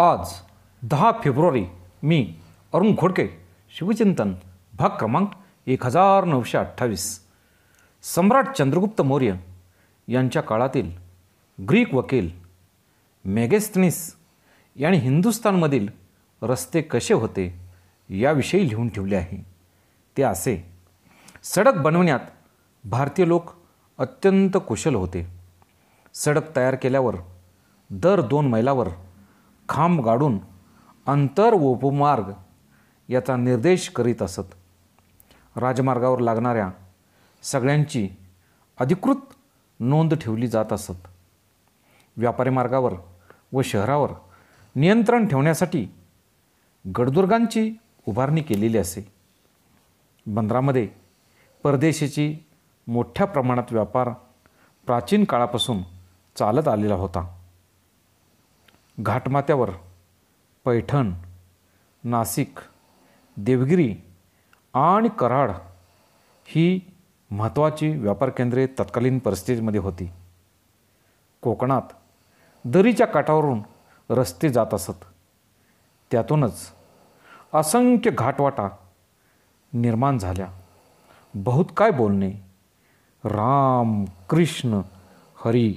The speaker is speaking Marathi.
आज दहा फेब्रुवारी मी अरुण घोडके शिवचिंतन भाग क्रमांक एक हजार नऊशे अठ्ठावीस सम्राट चंद्रगुप्त मौर्य यांच्या काळातील ग्रीक वकील मेगेस्टनिस यांनी हिंदुस्तानमधील रस्ते कसे होते याविषयी लिहून ठेवले आहे ते असे सडक बनवण्यात भारतीय लोक अत्यंत कुशल होते सडक तयार केल्यावर दर दोन मैलावर खांब गाडून अंतर उपमार्ग याचा निर्देश करीत असत राजमार्गावर लागणाऱ्या सगळ्यांची अधिकृत नोंद ठेवली जात असत व्यापारी मार्गावर व शहरावर नियंत्रण ठेवण्यासाठी गडदुर्गांची उभारणी केलेली असे बंदरामध्ये परदेशीची मोठ्या प्रमाणात व्यापार प्राचीन काळापासून चालत आलेला होता घाटमात्यावर पैठण नाशिक देवगिरी आणि कराड ही महत्त्वाची व्यापार केंद्रे तत्कालीन परिस्थितीमध्ये होती कोकणात दरीच्या काठावरून रस्ते जात असत त्यातूनच असंख्य घाटवाटा निर्माण झाल्या बहुत काय बोलणे राम कृष्ण हरी